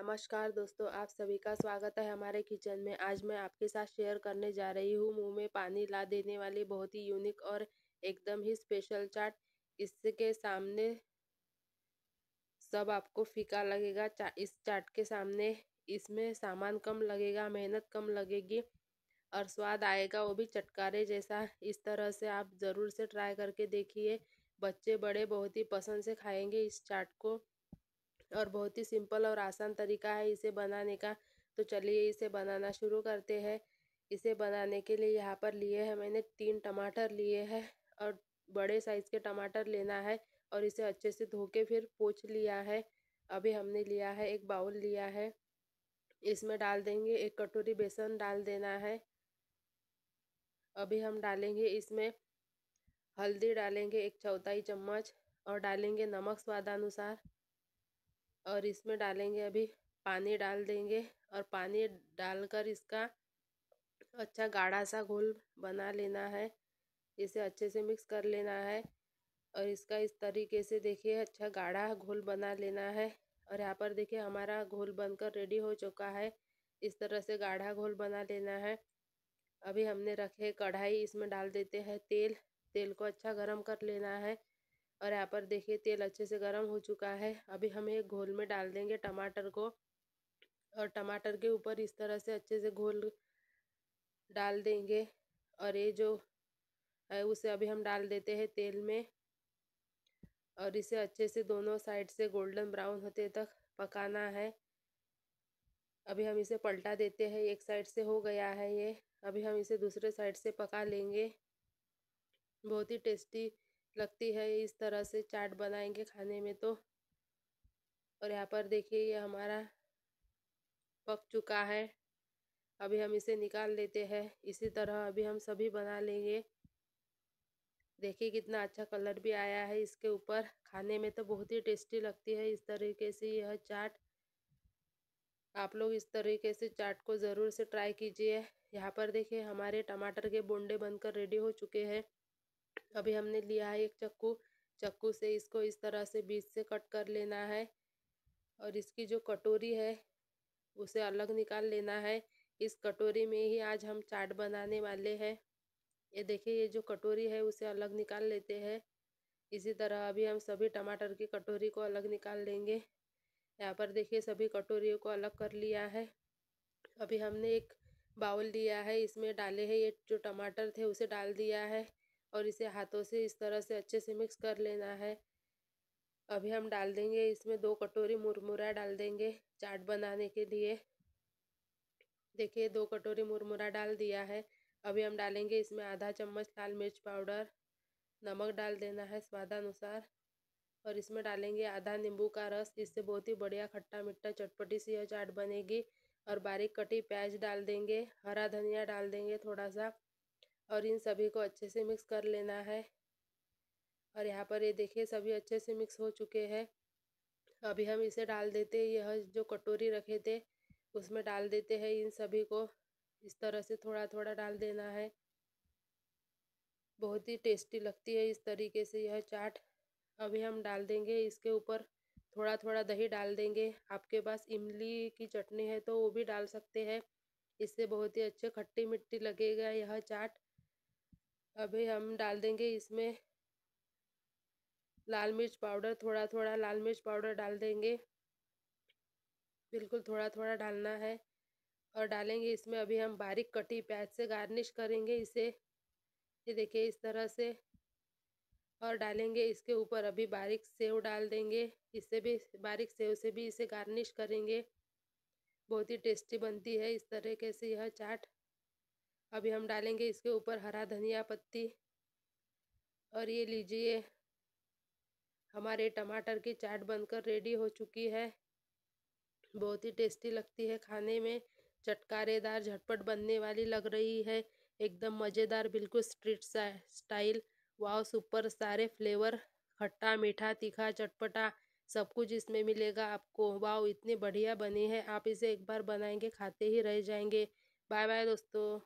नमस्कार दोस्तों आप सभी का स्वागत है हमारे किचन में आज मैं आपके साथ शेयर करने जा रही हूँ मुंह में पानी ला देने वाली बहुत ही यूनिक और एकदम ही स्पेशल चाट इसके सामने सब आपको फीका लगेगा चा, इस चाट के सामने इसमें सामान कम लगेगा मेहनत कम लगेगी और स्वाद आएगा वो भी चटकारे जैसा इस तरह से आप ज़रूर से ट्राई करके देखिए बच्चे बड़े बहुत ही पसंद से खाएंगे इस चाट को और बहुत ही सिंपल और आसान तरीका है इसे बनाने का तो चलिए इसे बनाना शुरू करते हैं इसे बनाने के लिए यहाँ पर लिए हैं मैंने तीन टमाटर लिए हैं और बड़े साइज़ के टमाटर लेना है और इसे अच्छे से धो के फिर पोछ लिया है अभी हमने लिया है एक बाउल लिया है इसमें डाल देंगे एक कटोरी बेसन डाल देना है अभी हम डालेंगे इसमें हल्दी डालेंगे एक चौथाई चम्मच और डालेंगे नमक स्वादानुसार और इसमें डालेंगे अभी पानी डाल देंगे और पानी डालकर इसका अच्छा गाढ़ा सा घोल बना लेना है इसे अच्छे से मिक्स कर लेना है और इसका इस तरीके से देखिए अच्छा गाढ़ा घोल बना लेना है और यहाँ पर देखिए हमारा घोल बनकर रेडी हो चुका है इस तरह से गाढ़ा घोल बना लेना है अभी हमने रखे कढ़ाई इसमें डाल देते हैं तेल तेल को अच्छा गरम कर लेना है और यहाँ पर देखिए तेल अच्छे से गर्म हो चुका है अभी हम एक घोल में डाल देंगे टमाटर को और टमाटर के ऊपर इस तरह से अच्छे से घोल डाल देंगे और ये जो है उसे अभी हम डाल देते हैं तेल में और इसे अच्छे से दोनों साइड से गोल्डन ब्राउन होते तक पकाना है अभी हम इसे पलटा देते हैं एक साइड से हो गया है ये अभी हम इसे दूसरे साइड से पका लेंगे बहुत ही टेस्टी लगती है इस तरह से चाट बनाएंगे खाने में तो और यहाँ पर देखिए ये हमारा पक चुका है अभी हम इसे निकाल लेते हैं इसी तरह अभी हम सभी बना लेंगे देखिए कितना अच्छा कलर भी आया है इसके ऊपर खाने में तो बहुत ही टेस्टी लगती है इस तरीके से यह चाट आप लोग इस तरीके से चाट को ज़रूर से ट्राई कीजिए यहाँ पर देखिए हमारे टमाटर के बोंडे बनकर रेडी हो चुके हैं अभी हमने लिया है एक चक्कू चक्कू से इसको इस तरह से बीच से कट कर लेना है और इसकी जो कटोरी है उसे अलग निकाल लेना है इस कटोरी में ही आज हम चाट बनाने वाले हैं ये देखिए ये जो कटोरी है उसे अलग निकाल लेते हैं इसी तरह अभी हम सभी टमाटर की कटोरी को अलग निकाल लेंगे यहाँ पर देखिए सभी कटोरियों को अलग कर लिया है अभी हमने एक बाउल लिया है इसमें डाले हैं ये जो टमाटर थे उसे डाल दिया है और इसे हाथों से इस तरह से अच्छे से मिक्स कर लेना है अभी हम डाल देंगे इसमें दो कटोरी मुरमुरा डाल देंगे चाट बनाने के लिए देखिए दो कटोरी मुरमुरा डाल दिया है अभी हम डालेंगे इसमें आधा चम्मच लाल मिर्च पाउडर नमक डाल देना है स्वादानुसार और इसमें डालेंगे आधा नींबू का रस इससे बहुत ही बढ़िया खट्टा मिट्टा चटपटी सी यह चाट बनेगी और बारीक कटी प्याज डाल देंगे हरा धनिया डाल देंगे थोड़ा सा और इन सभी को अच्छे से मिक्स कर लेना है और यहाँ पर ये देखिए सभी अच्छे से मिक्स हो चुके हैं अभी हम इसे डाल देते यह जो कटोरी रखे थे उसमें डाल देते हैं इन सभी को इस तरह से थोड़ा थोड़ा डाल देना है बहुत ही टेस्टी लगती है इस तरीके से यह चाट अभी हम डाल देंगे इसके ऊपर थोड़ा थोड़ा दही डाल देंगे आपके पास इमली की चटनी है तो वो भी डाल सकते हैं इससे बहुत ही अच्छे खट्टी मिट्टी लगेगा यह चाट अभी हम डाल देंगे इसमें लाल मिर्च पाउडर थोड़ा थोड़ा लाल मिर्च पाउडर डाल देंगे बिल्कुल थोड़ा थोड़ा डालना है और डालेंगे इसमें अभी हम बारीक कटी प्याज से गार्निश करेंगे इसे ये देखिए इस तरह से और डालेंगे इसके ऊपर अभी बारीक सेव डाल देंगे इससे भी बारीक सेव से भी इसे गार्निश करेंगे बहुत ही टेस्टी बनती है इस तरीके से यह चाट अभी हम डालेंगे इसके ऊपर हरा धनिया पत्ती और ये लीजिए हमारे टमाटर की चाट बनकर रेडी हो चुकी है बहुत ही टेस्टी लगती है खाने में चटकारेदार झटपट बनने वाली लग रही है एकदम मज़ेदार बिल्कुल स्ट्रीट स्टाइल वाव सुपर सारे फ्लेवर खट्टा मीठा तीखा चटपटा सब कुछ इसमें मिलेगा आपको वाव इतनी बढ़िया बनी है आप इसे एक बार बनाएंगे खाते ही रह जाएंगे बाय बाय दोस्तों